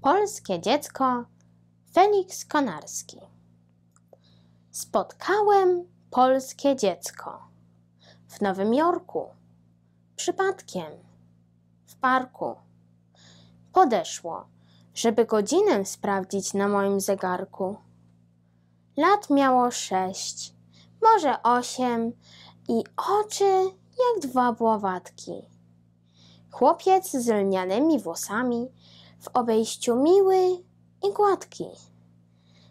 Polskie dziecko Feliks Konarski. Spotkałem polskie dziecko w Nowym Jorku, przypadkiem, w parku. Podeszło, żeby godzinę sprawdzić na moim zegarku. Lat miało sześć, może osiem i oczy jak dwa błowatki. Chłopiec z lnianymi włosami w obejściu miły i gładki.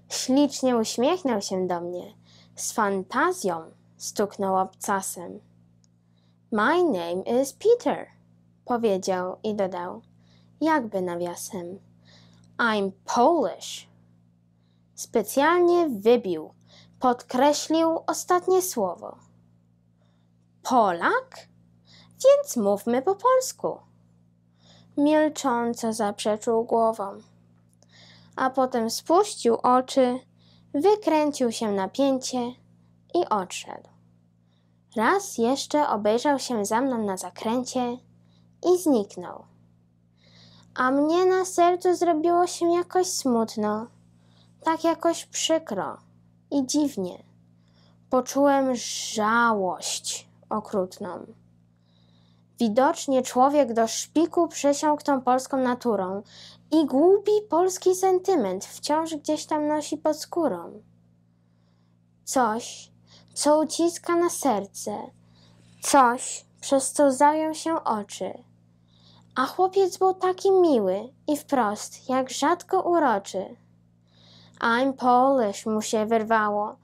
Ślicznie uśmiechnął się do mnie, z fantazją stuknął obcasem. My name is Peter, powiedział i dodał, jakby nawiasem. I'm Polish. Specjalnie wybił, podkreślił ostatnie słowo. Polak? Więc mówmy po polsku. Milcząco zaprzeczył głową. A potem spuścił oczy, wykręcił się napięcie i odszedł. Raz jeszcze obejrzał się za mną na zakręcie i zniknął. A mnie na sercu zrobiło się jakoś smutno, tak jakoś przykro i dziwnie. Poczułem żałość okrutną. Widocznie człowiek do szpiku przesiąkł tą polską naturą i głupi polski sentyment wciąż gdzieś tam nosi pod skórą. Coś, co uciska na serce, coś, przez co zają się oczy. A chłopiec był taki miły i wprost, jak rzadko uroczy. I'm Polish mu się wyrwało,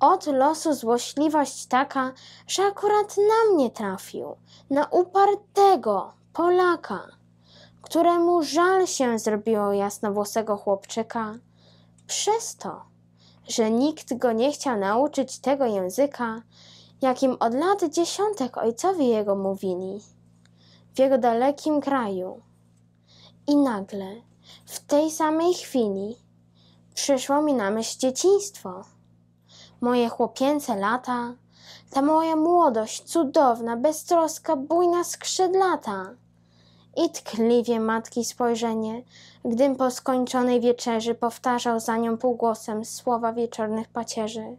od losu złośliwość taka, że akurat na mnie trafił, na upartego Polaka, któremu żal się zrobiło jasnowłosego chłopczyka, przez to, że nikt go nie chciał nauczyć tego języka, jakim od lat dziesiątek ojcowie jego mówili, w jego dalekim kraju. I nagle, w tej samej chwili, przyszło mi na myśl dzieciństwo moje chłopięce lata, ta moja młodość cudowna, beztroska, bujna skrzydlata. I tkliwie matki spojrzenie, gdym po skończonej wieczerzy powtarzał za nią półgłosem słowa wieczornych pacierzy.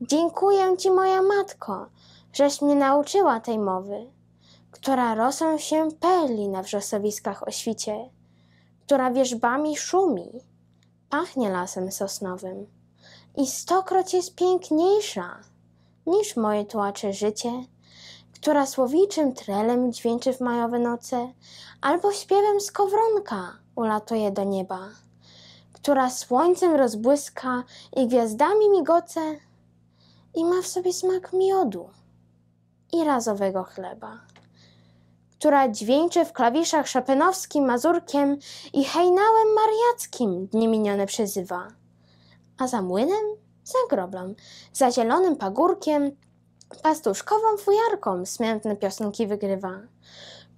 Dziękuję ci, moja matko, żeś mnie nauczyła tej mowy, która rosą się peli na wrzosowiskach o świcie, która wierzbami szumi, pachnie lasem sosnowym i stokroć jest piękniejsza niż moje tułacze życie, która słowiczym trelem dźwięczy w majowe noce, albo śpiewem skowronka ulatuje do nieba, która słońcem rozbłyska i gwiazdami migoce i ma w sobie smak miodu i razowego chleba, która dźwięczy w klawiszach szapenowskim, mazurkiem i hejnałem mariackim dni minione przezywa a za młynem zagroblą, za zielonym pagórkiem pastuszkową fujarką smętne piosenki wygrywa,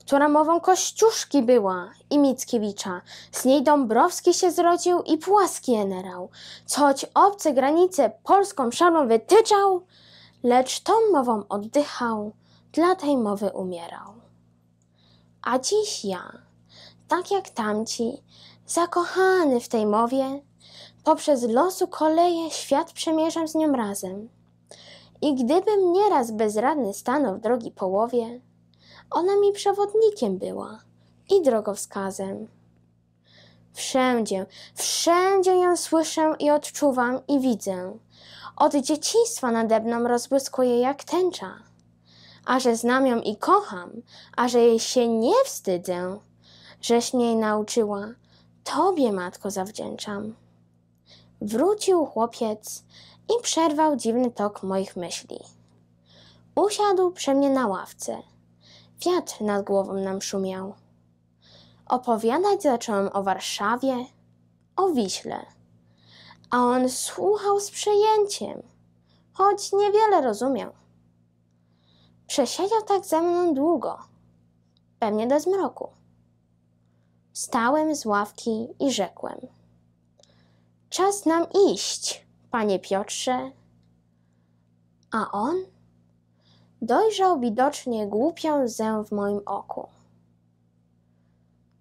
która mową Kościuszki była i Mickiewicza, z niej Dąbrowski się zrodził i płaski generał, co choć obce granice polską szalą wytyczał, lecz tą mową oddychał, dla tej mowy umierał. A dziś ja, tak jak tamci, zakochany w tej mowie, Poprzez losu koleje świat przemierzam z nią razem. I gdybym nieraz bezradny stanął w drogi połowie, ona mi przewodnikiem była i drogowskazem. Wszędzie, wszędzie ją słyszę i odczuwam i widzę. Od dzieciństwa nade mną rozbłyskuje jak tęcza. A że znam ją i kocham, a że jej się nie wstydzę, żeś mnie nauczyła, Tobie, Matko, zawdzięczam. Wrócił chłopiec i przerwał dziwny tok moich myśli. Usiadł przy mnie na ławce. Wiatr nad głową nam szumiał. Opowiadać zacząłem o Warszawie, o Wiśle. A on słuchał z przejęciem, choć niewiele rozumiał. Przesiedział tak ze mną długo, pewnie do zmroku. Stałem z ławki i rzekłem – Czas nam iść, panie Piotrze. A on? Dojrzał widocznie głupią łzę w moim oku.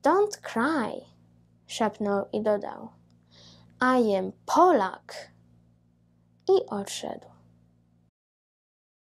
Don't cry, szepnął i dodał. I am Polak. I odszedł.